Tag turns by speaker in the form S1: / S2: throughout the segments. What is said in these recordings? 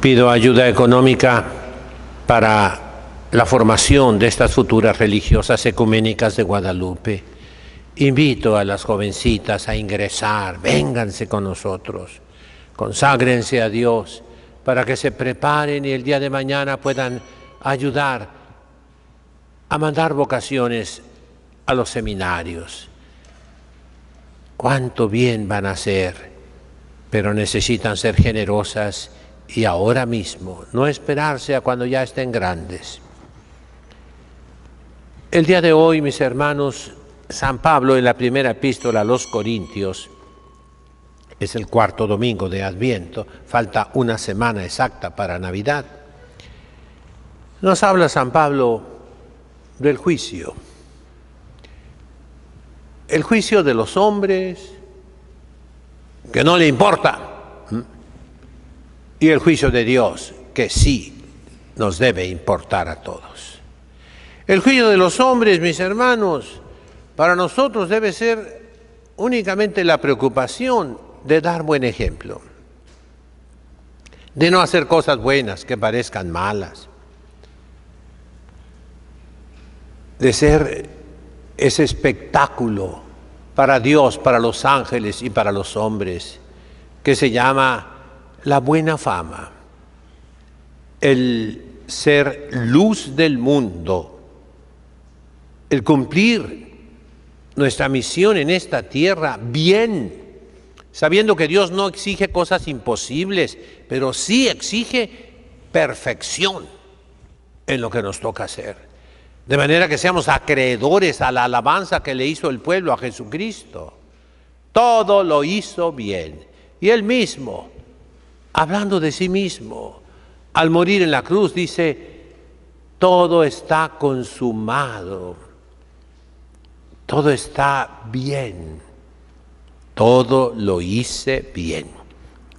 S1: Pido ayuda económica para la formación de estas futuras religiosas ecuménicas de Guadalupe. Invito a las jovencitas a ingresar, vénganse con nosotros, conságrense a Dios para que se preparen y el día de mañana puedan ayudar a mandar vocaciones a los seminarios. Cuánto bien van a ser, pero necesitan ser generosas y ahora mismo, no esperarse a cuando ya estén grandes. El día de hoy, mis hermanos, San Pablo en la primera epístola a los Corintios, es el cuarto domingo de Adviento, falta una semana exacta para Navidad, nos habla San Pablo del juicio, el juicio de los hombres, que no le importa, y el juicio de Dios, que sí nos debe importar a todos. El juicio de los hombres, mis hermanos, para nosotros debe ser únicamente la preocupación de dar buen ejemplo, de no hacer cosas buenas que parezcan malas, de ser ese espectáculo para Dios, para los ángeles y para los hombres, que se llama la buena fama, el ser luz del mundo, el cumplir nuestra misión en esta tierra bien, sabiendo que Dios no exige cosas imposibles, pero sí exige perfección en lo que nos toca hacer. De manera que seamos acreedores a la alabanza que le hizo el pueblo a Jesucristo. Todo lo hizo bien. Y él mismo hablando de sí mismo. Al morir en la cruz dice, todo está consumado, todo está bien, todo lo hice bien,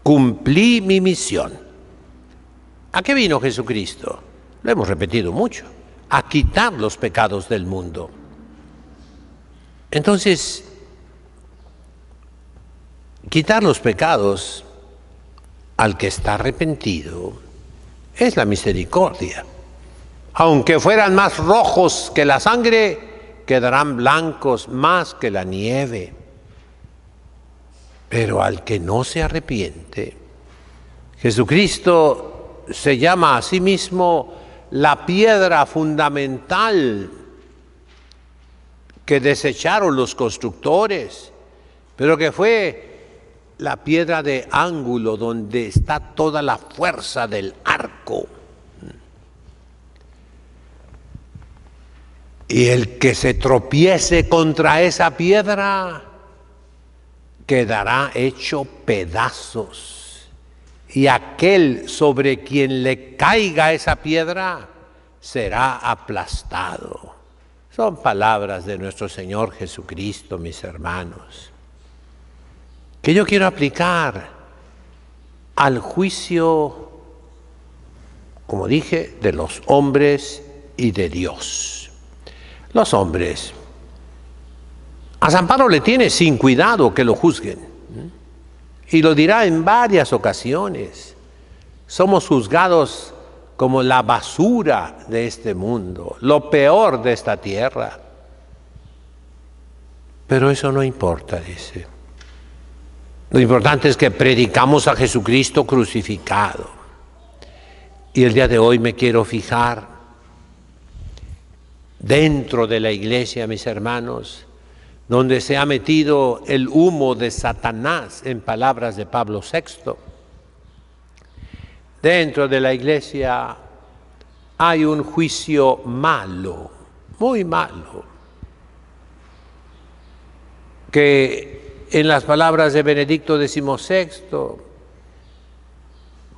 S1: cumplí mi misión. ¿A qué vino Jesucristo? Lo hemos repetido mucho, a quitar los pecados del mundo. Entonces, quitar los pecados al que está arrepentido es la misericordia. Aunque fueran más rojos que la sangre, quedarán blancos más que la nieve. Pero al que no se arrepiente, Jesucristo se llama a sí mismo la piedra fundamental que desecharon los constructores, pero que fue la piedra de ángulo donde está toda la fuerza del arco. Y el que se tropiece contra esa piedra quedará hecho pedazos. Y aquel sobre quien le caiga esa piedra será aplastado. Son palabras de nuestro Señor Jesucristo, mis hermanos que yo quiero aplicar al juicio, como dije, de los hombres y de Dios. Los hombres. A San Pablo le tiene sin cuidado que lo juzguen. ¿eh? Y lo dirá en varias ocasiones. Somos juzgados como la basura de este mundo, lo peor de esta tierra. Pero eso no importa, dice. Lo importante es que predicamos a Jesucristo crucificado. Y el día de hoy me quiero fijar dentro de la iglesia, mis hermanos, donde se ha metido el humo de Satanás, en palabras de Pablo VI. Dentro de la iglesia hay un juicio malo, muy malo, que en las palabras de Benedicto XVI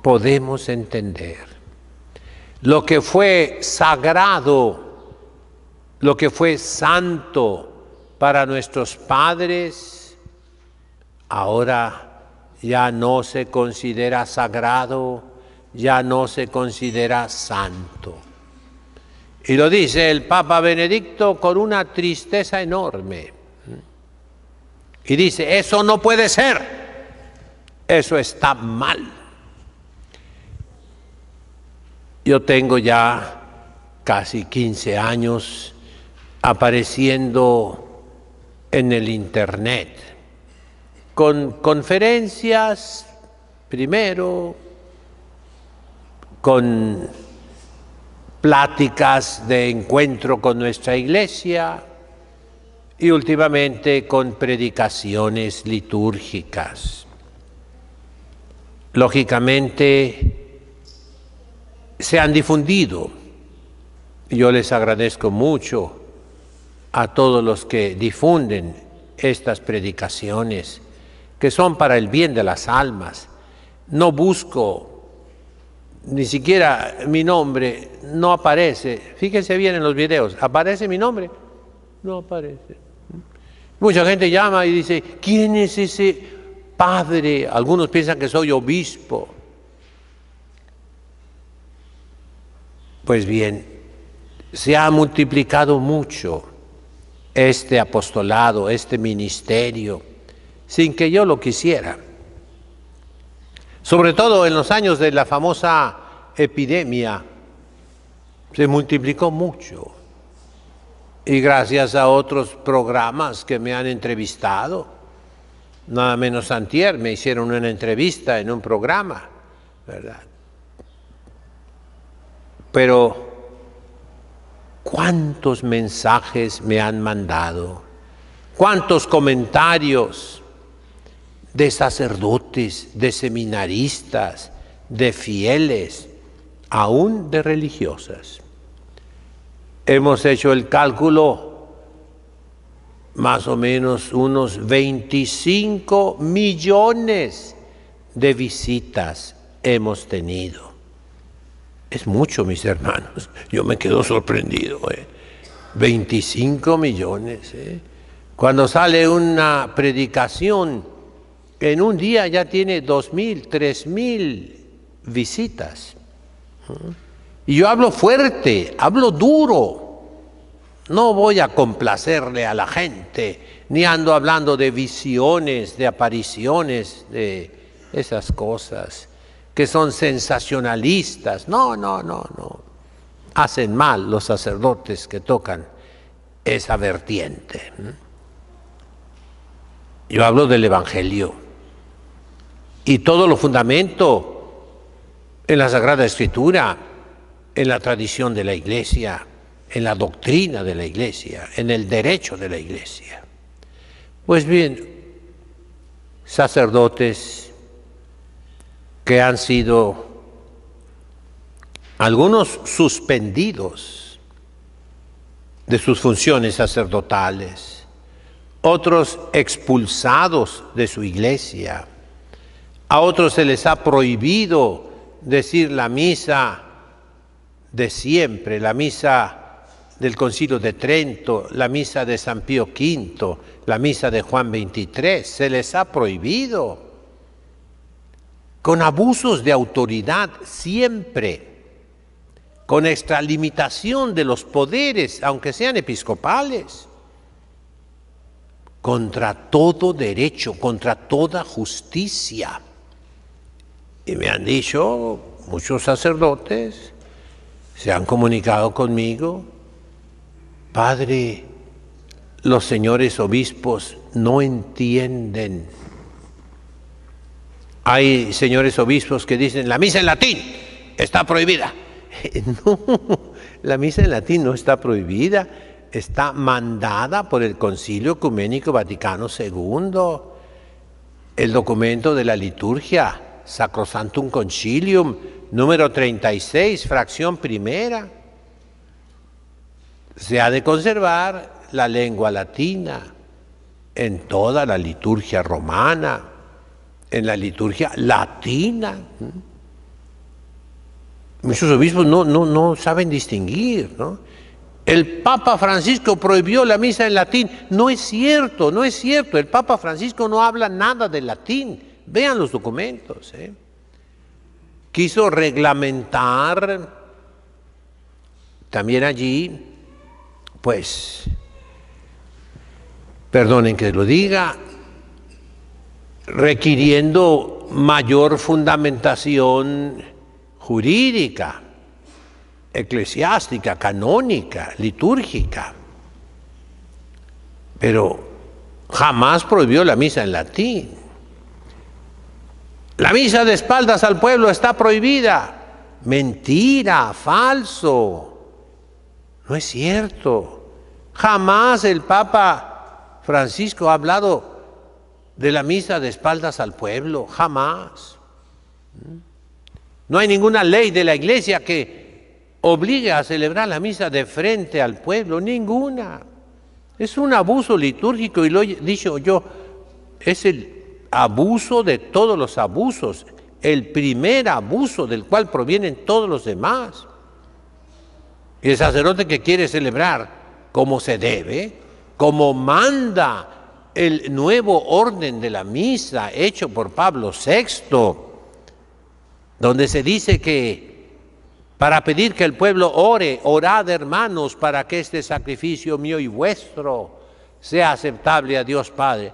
S1: podemos entender lo que fue sagrado, lo que fue santo para nuestros padres, ahora ya no se considera sagrado, ya no se considera santo. Y lo dice el Papa Benedicto con una tristeza enorme y dice, eso no puede ser, eso está mal. Yo tengo ya casi 15 años apareciendo en el Internet, con conferencias primero, con pláticas de encuentro con nuestra iglesia, y últimamente con predicaciones litúrgicas. Lógicamente se han difundido. Yo les agradezco mucho a todos los que difunden estas predicaciones, que son para el bien de las almas. No busco ni siquiera mi nombre no aparece. Fíjense bien en los videos, ¿aparece mi nombre? No aparece. Mucha gente llama y dice, ¿quién es ese padre? Algunos piensan que soy obispo. Pues bien, se ha multiplicado mucho este apostolado, este ministerio, sin que yo lo quisiera. Sobre todo en los años de la famosa epidemia, se multiplicó mucho y gracias a otros programas que me han entrevistado. Nada menos antier me hicieron una entrevista en un programa, ¿verdad? Pero cuántos mensajes me han mandado, cuántos comentarios de sacerdotes, de seminaristas, de fieles, aún de religiosas. Hemos hecho el cálculo, más o menos unos 25 millones de visitas hemos tenido. Es mucho, mis hermanos. Yo me quedo sorprendido. 25 eh. millones. Eh. Cuando sale una predicación, en un día ya tiene 2.000, 3.000 visitas. Y yo hablo fuerte, hablo duro. No voy a complacerle a la gente, ni ando hablando de visiones, de apariciones, de esas cosas que son sensacionalistas. No, no, no, no. Hacen mal los sacerdotes que tocan esa vertiente. Yo hablo del Evangelio y todo lo fundamento en la Sagrada Escritura en la tradición de la Iglesia, en la doctrina de la Iglesia, en el derecho de la Iglesia. Pues bien, sacerdotes que han sido algunos suspendidos de sus funciones sacerdotales, otros expulsados de su iglesia, a otros se les ha prohibido decir la misa de siempre, la misa del Concilio de Trento, la misa de San Pío V, la misa de Juan XXIII, se les ha prohibido con abusos de autoridad siempre, con extralimitación de los poderes, aunque sean episcopales, contra todo derecho, contra toda justicia. Y me han dicho muchos sacerdotes, se han comunicado conmigo, Padre, los señores obispos no entienden. Hay señores obispos que dicen, la misa en latín está prohibida. No, la misa en latín no está prohibida, está mandada por el Concilio Ecuménico Vaticano II. El documento de la liturgia, Sacrosantum Concilium, número 36, fracción primera. Se ha de conservar la lengua latina en toda la liturgia romana, en la liturgia latina. Muchos mm. obispos no, no, no saben distinguir, ¿no? El Papa Francisco prohibió la misa en latín. No es cierto, no es cierto. El Papa Francisco no habla nada de latín. Vean los documentos. ¿eh? quiso reglamentar también allí, pues, perdonen que lo diga, requiriendo mayor fundamentación jurídica, eclesiástica, canónica, litúrgica. Pero jamás prohibió la misa en latín. La misa de espaldas al pueblo está prohibida. Mentira, falso. No es cierto. Jamás el Papa Francisco ha hablado de la misa de espaldas al pueblo, jamás. No hay ninguna ley de la iglesia que obligue a celebrar la misa de frente al pueblo, ninguna. Es un abuso litúrgico y lo he dicho yo, es el abuso de todos los abusos, el primer abuso del cual provienen todos los demás. Y el sacerdote que quiere celebrar como se debe, como manda el nuevo orden de la misa hecho por Pablo VI, donde se dice que para pedir que el pueblo ore, orad hermanos para que este sacrificio mío y vuestro sea aceptable a Dios Padre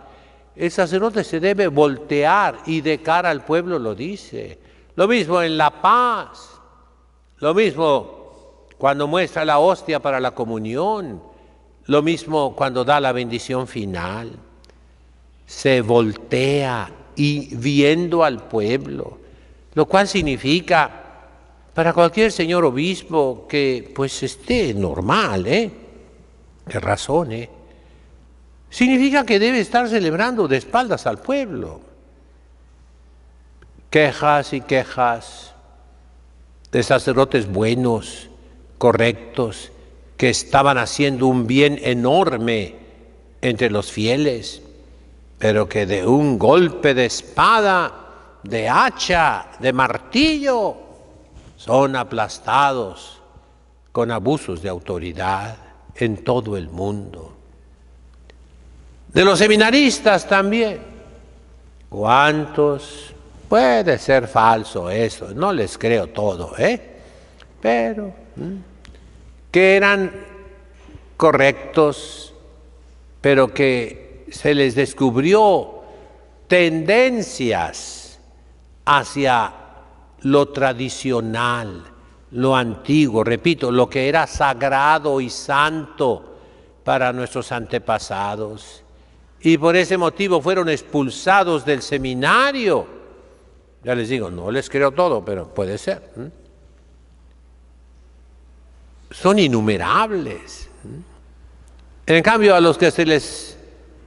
S1: el sacerdote se debe voltear y de cara al pueblo lo dice. Lo mismo en la paz, lo mismo cuando muestra la hostia para la comunión, lo mismo cuando da la bendición final. Se voltea y viendo al pueblo, lo cual significa para cualquier señor obispo que pues esté normal, ¿eh? que razone, significa que debe estar celebrando de espaldas al pueblo. Quejas y quejas de sacerdotes buenos, correctos, que estaban haciendo un bien enorme entre los fieles, pero que de un golpe de espada, de hacha, de martillo, son aplastados con abusos de autoridad en todo el mundo de los seminaristas también. ¿Cuántos? Puede ser falso eso, no les creo todo, ¿eh? Pero que eran correctos, pero que se les descubrió tendencias hacia lo tradicional, lo antiguo, repito, lo que era sagrado y santo para nuestros antepasados y por ese motivo fueron expulsados del seminario. Ya les digo, no les creo todo, pero puede ser. Son innumerables. En cambio, a los que se les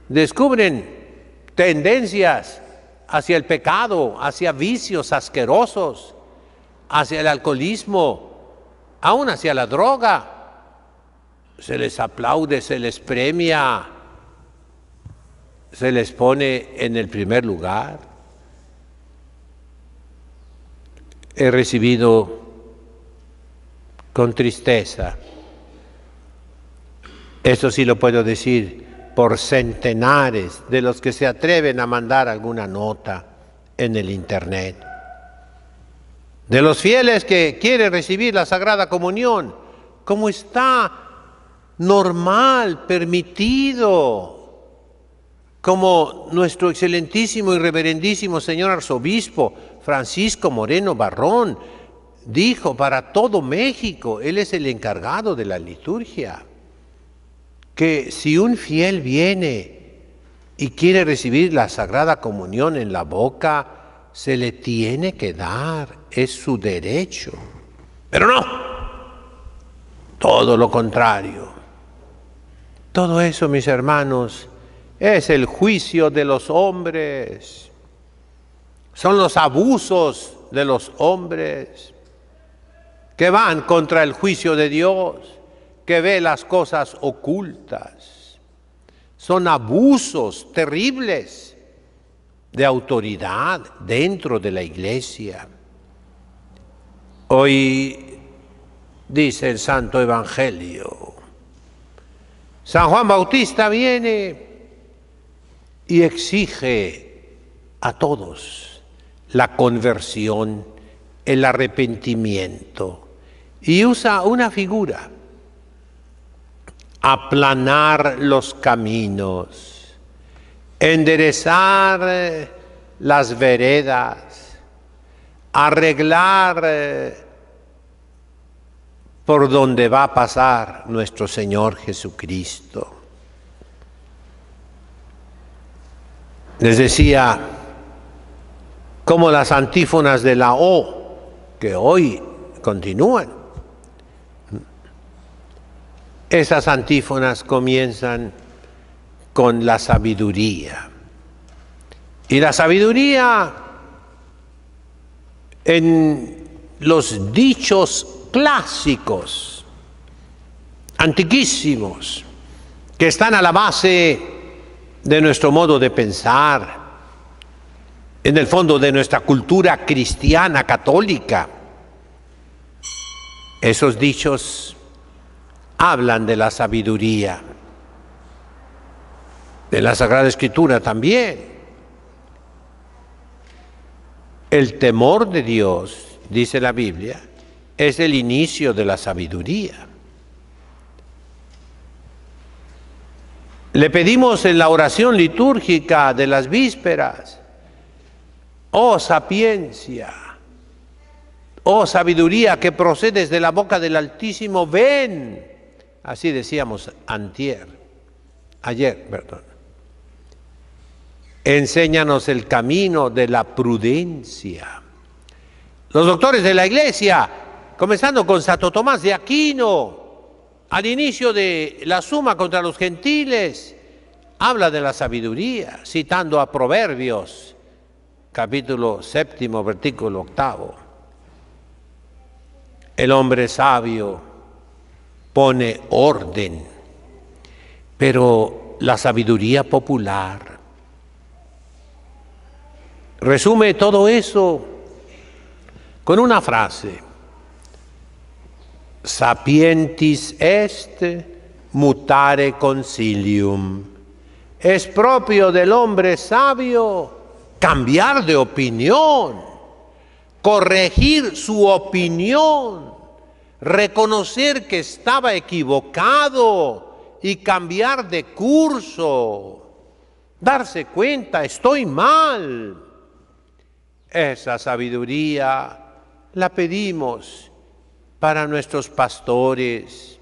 S1: descubren tendencias hacia el pecado, hacia vicios asquerosos, hacia el alcoholismo, aún hacia la droga, se les aplaude, se les premia, se les pone en el primer lugar. He recibido con tristeza, eso sí lo puedo decir, por centenares de los que se atreven a mandar alguna nota en el Internet. De los fieles que quieren recibir la Sagrada Comunión, como está normal, permitido, como nuestro excelentísimo y reverendísimo señor arzobispo Francisco Moreno Barrón dijo, para todo México, él es el encargado de la liturgia, que si un fiel viene y quiere recibir la Sagrada Comunión en la boca, se le tiene que dar, es su derecho. Pero no, todo lo contrario. Todo eso, mis hermanos, es el juicio de los hombres, son los abusos de los hombres que van contra el juicio de Dios, que ve las cosas ocultas. Son abusos terribles de autoridad dentro de la iglesia. Hoy dice el Santo Evangelio, San Juan Bautista viene y exige a todos la conversión, el arrepentimiento. Y usa una figura, aplanar los caminos, enderezar eh, las veredas, arreglar eh, por donde va a pasar nuestro Señor Jesucristo. Les decía como las antífonas de la O, que hoy continúan, esas antífonas comienzan con la sabiduría. Y la sabiduría en los dichos clásicos, antiquísimos, que están a la base de nuestro modo de pensar, en el fondo de nuestra cultura cristiana católica. Esos dichos hablan de la sabiduría, de la Sagrada Escritura también. El temor de Dios, dice la Biblia, es el inicio de la sabiduría. Le pedimos en la oración litúrgica de las vísperas, oh sapiencia, oh sabiduría que procedes de la boca del Altísimo, ven. Así decíamos antier, ayer, perdón. Enséñanos el camino de la prudencia. Los doctores de la iglesia, comenzando con Santo Tomás de Aquino, al inicio de la suma contra los gentiles, habla de la sabiduría, citando a Proverbios, capítulo séptimo, versículo octavo. El hombre sabio pone orden, pero la sabiduría popular resume todo eso con una frase sapientis est mutare concilium. Es propio del hombre sabio cambiar de opinión, corregir su opinión, reconocer que estaba equivocado y cambiar de curso, darse cuenta, estoy mal. Esa sabiduría la pedimos para nuestros pastores.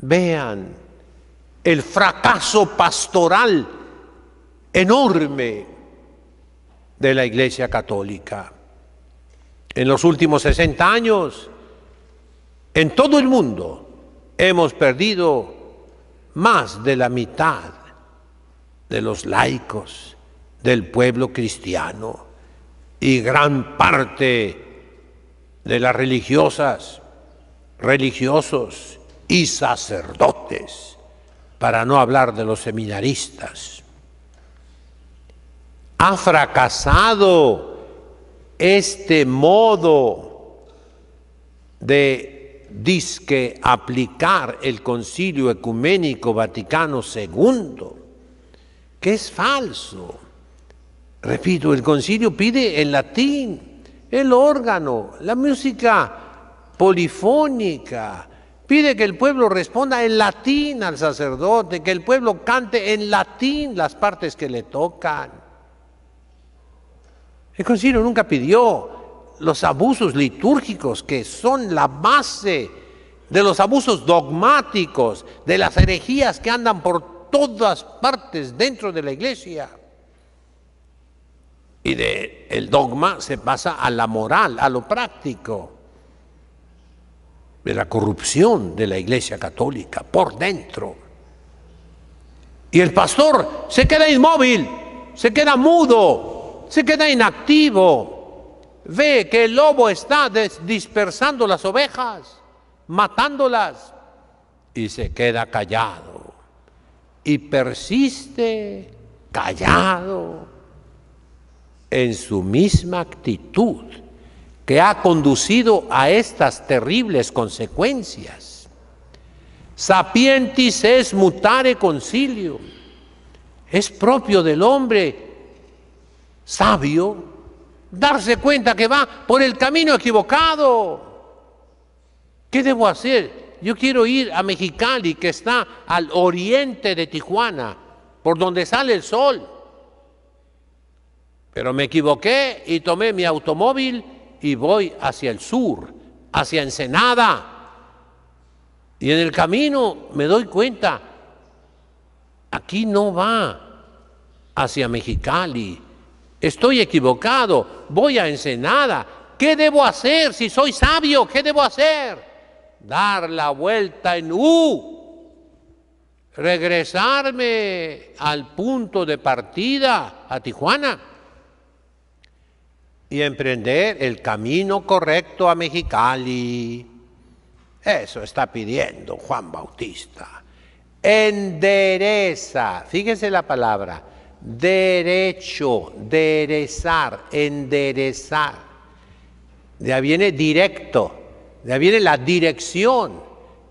S1: Vean el fracaso pastoral enorme de la Iglesia Católica. En los últimos 60 años, en todo el mundo, hemos perdido más de la mitad de los laicos del pueblo cristiano y gran parte de las religiosas, religiosos y sacerdotes, para no hablar de los seminaristas. Ha fracasado este modo de disque aplicar el concilio ecuménico Vaticano II, que es falso. Repito, el concilio pide en latín el órgano, la música polifónica. Pide que el pueblo responda en latín al sacerdote, que el pueblo cante en latín las partes que le tocan. El concilio nunca pidió los abusos litúrgicos que son la base de los abusos dogmáticos, de las herejías que andan por todas partes dentro de la iglesia y el dogma se pasa a la moral, a lo práctico, de la corrupción de la Iglesia Católica por dentro. Y el pastor se queda inmóvil, se queda mudo, se queda inactivo, ve que el lobo está dispersando las ovejas, matándolas, y se queda callado. Y persiste callado en su misma actitud que ha conducido a estas terribles consecuencias. Sapientis es mutare concilio. Es propio del hombre sabio darse cuenta que va por el camino equivocado. ¿Qué debo hacer? Yo quiero ir a Mexicali, que está al oriente de Tijuana, por donde sale el sol. Pero me equivoqué y tomé mi automóvil y voy hacia el sur, hacia Ensenada. Y en el camino me doy cuenta, aquí no va hacia Mexicali. Estoy equivocado, voy a Ensenada. ¿Qué debo hacer si soy sabio? ¿Qué debo hacer? Dar la vuelta en U, regresarme al punto de partida, a Tijuana y emprender el camino correcto a Mexicali. Eso está pidiendo Juan Bautista. Endereza, fíjese la palabra, derecho, derezar, enderezar. De ahí viene directo, de ahí viene la dirección.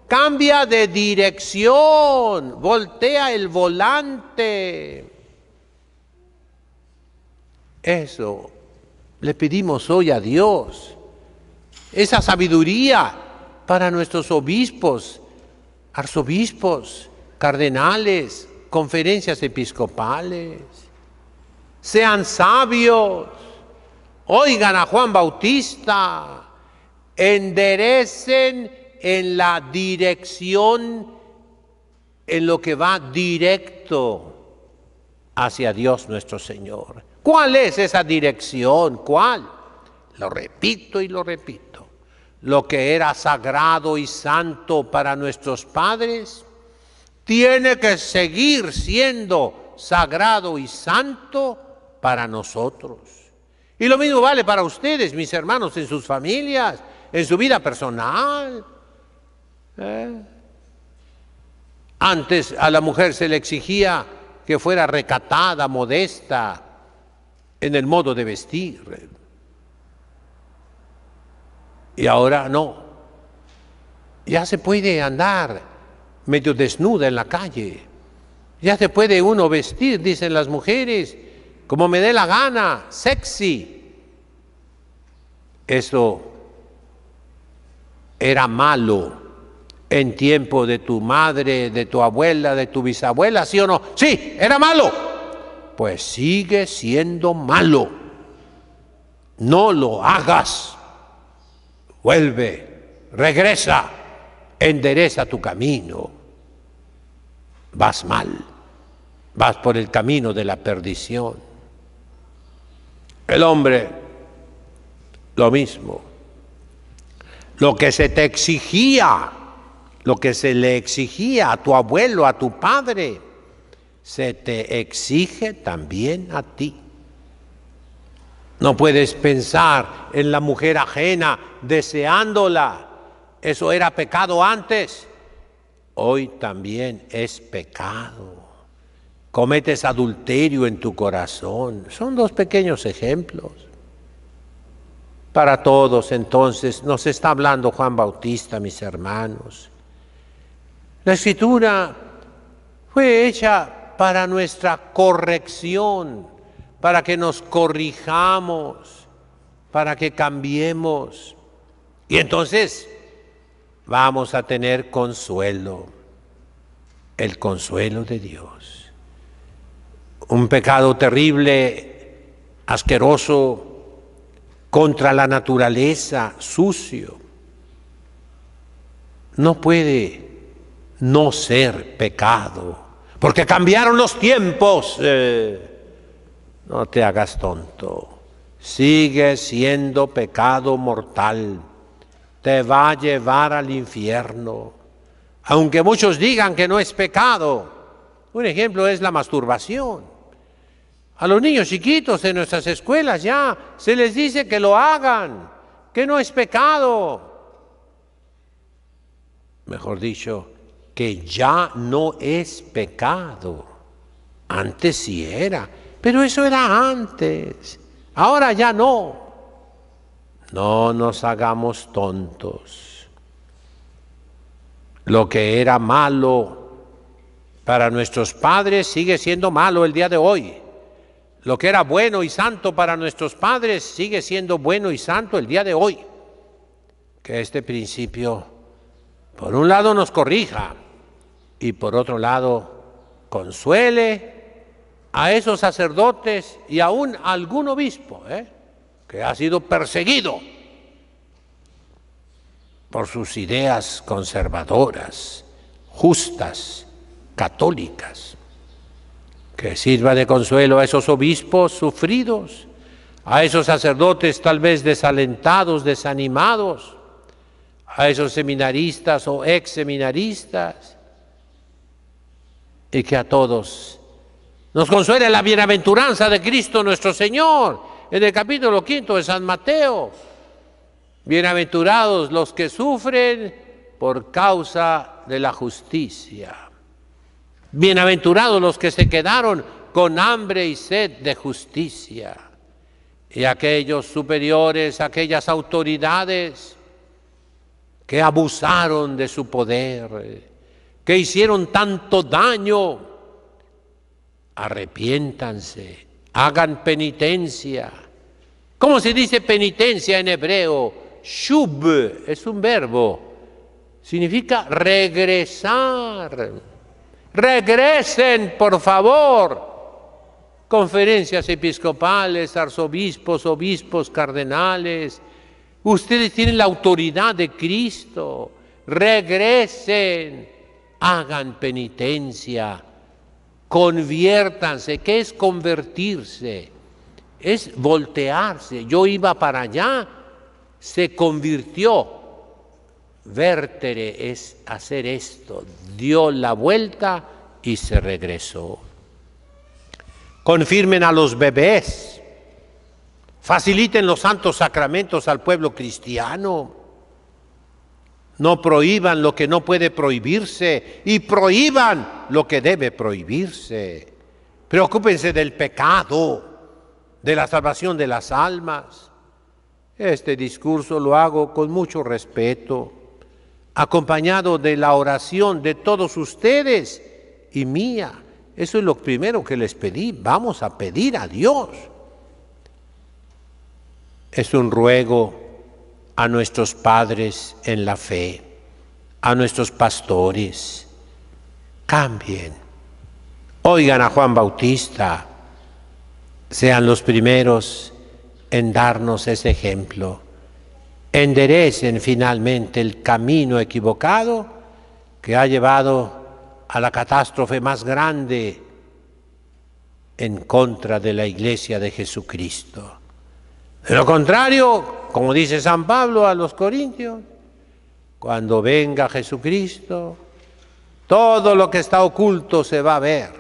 S1: Cambia de dirección, voltea el volante. Eso le pedimos hoy a Dios esa sabiduría para nuestros obispos, arzobispos, cardenales, conferencias episcopales. Sean sabios, oigan a Juan Bautista, enderecen en la dirección, en lo que va directo hacia Dios nuestro Señor. ¿Cuál es esa dirección? ¿Cuál? Lo repito y lo repito. Lo que era sagrado y santo para nuestros padres tiene que seguir siendo sagrado y santo para nosotros. Y lo mismo vale para ustedes, mis hermanos, en sus familias, en su vida personal. ¿eh? Antes a la mujer se le exigía que fuera recatada, modesta, en el modo de vestir. Y ahora no. Ya se puede andar medio desnuda en la calle. Ya se puede uno vestir, dicen las mujeres, como me dé la gana, sexy. Eso era malo en tiempo de tu madre, de tu abuela, de tu bisabuela, ¿sí o no? Sí, era malo pues sigue siendo malo. No lo hagas. Vuelve, regresa, endereza tu camino. Vas mal, vas por el camino de la perdición. El hombre, lo mismo. Lo que se te exigía, lo que se le exigía a tu abuelo, a tu padre, se te exige también a ti. No puedes pensar en la mujer ajena deseándola. Eso era pecado antes. Hoy también es pecado. Cometes adulterio en tu corazón. Son dos pequeños ejemplos. Para todos entonces nos está hablando Juan Bautista, mis hermanos. La escritura fue hecha para nuestra corrección, para que nos corrijamos, para que cambiemos. Y entonces vamos a tener consuelo, el consuelo de Dios. Un pecado terrible, asqueroso, contra la naturaleza, sucio. No puede no ser pecado porque cambiaron los tiempos. Eh. no te hagas tonto, sigue siendo pecado mortal, te va a llevar al infierno, aunque muchos digan que no es pecado. Un ejemplo es la masturbación. A los niños chiquitos en nuestras escuelas ya se les dice que lo hagan, que no es pecado. Mejor dicho, que ya no es pecado. Antes sí era, pero eso era antes. Ahora ya no. No nos hagamos tontos. Lo que era malo para nuestros padres sigue siendo malo el día de hoy. Lo que era bueno y santo para nuestros padres sigue siendo bueno y santo el día de hoy. Que este principio, por un lado, nos corrija, y por otro lado consuele a esos sacerdotes y aún algún obispo ¿eh? que ha sido perseguido por sus ideas conservadoras, justas, católicas. Que sirva de consuelo a esos obispos sufridos, a esos sacerdotes tal vez desalentados, desanimados, a esos seminaristas o ex seminaristas, y que a todos nos consuele la bienaventuranza de Cristo nuestro Señor en el capítulo quinto de San Mateo. Bienaventurados los que sufren por causa de la justicia. Bienaventurados los que se quedaron con hambre y sed de justicia. Y aquellos superiores, aquellas autoridades que abusaron de su poder, que hicieron tanto daño, arrepiéntanse, hagan penitencia. ¿Cómo se dice penitencia en hebreo? Shub es un verbo. Significa regresar. Regresen, por favor. Conferencias episcopales, arzobispos, obispos, cardenales. Ustedes tienen la autoridad de Cristo. Regresen hagan penitencia, conviértanse. ¿Qué es convertirse? Es voltearse. Yo iba para allá, se convirtió. Vértere es hacer esto. Dio la vuelta y se regresó. Confirmen a los bebés. Faciliten los santos sacramentos al pueblo cristiano no prohíban lo que no puede prohibirse y prohíban lo que debe prohibirse. Preocúpense del pecado, de la salvación de las almas. Este discurso lo hago con mucho respeto, acompañado de la oración de todos ustedes y mía. Eso es lo primero que les pedí. Vamos a pedir a Dios. Es un ruego a nuestros padres en la fe, a nuestros pastores. Cambien. Oigan a Juan Bautista. Sean los primeros en darnos ese ejemplo. Enderecen finalmente el camino equivocado que ha llevado a la catástrofe más grande en contra de la iglesia de Jesucristo. De lo contrario, como dice San Pablo a los Corintios, cuando venga Jesucristo, todo lo que está oculto se va a ver.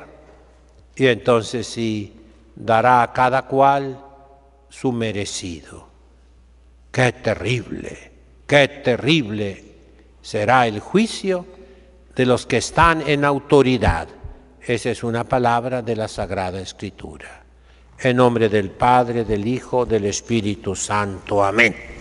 S1: Y entonces sí dará a cada cual su merecido. Qué terrible, qué terrible será el juicio de los que están en autoridad. Esa es una palabra de la Sagrada Escritura. En nombre del Padre, del Hijo, del Espíritu Santo. Amén.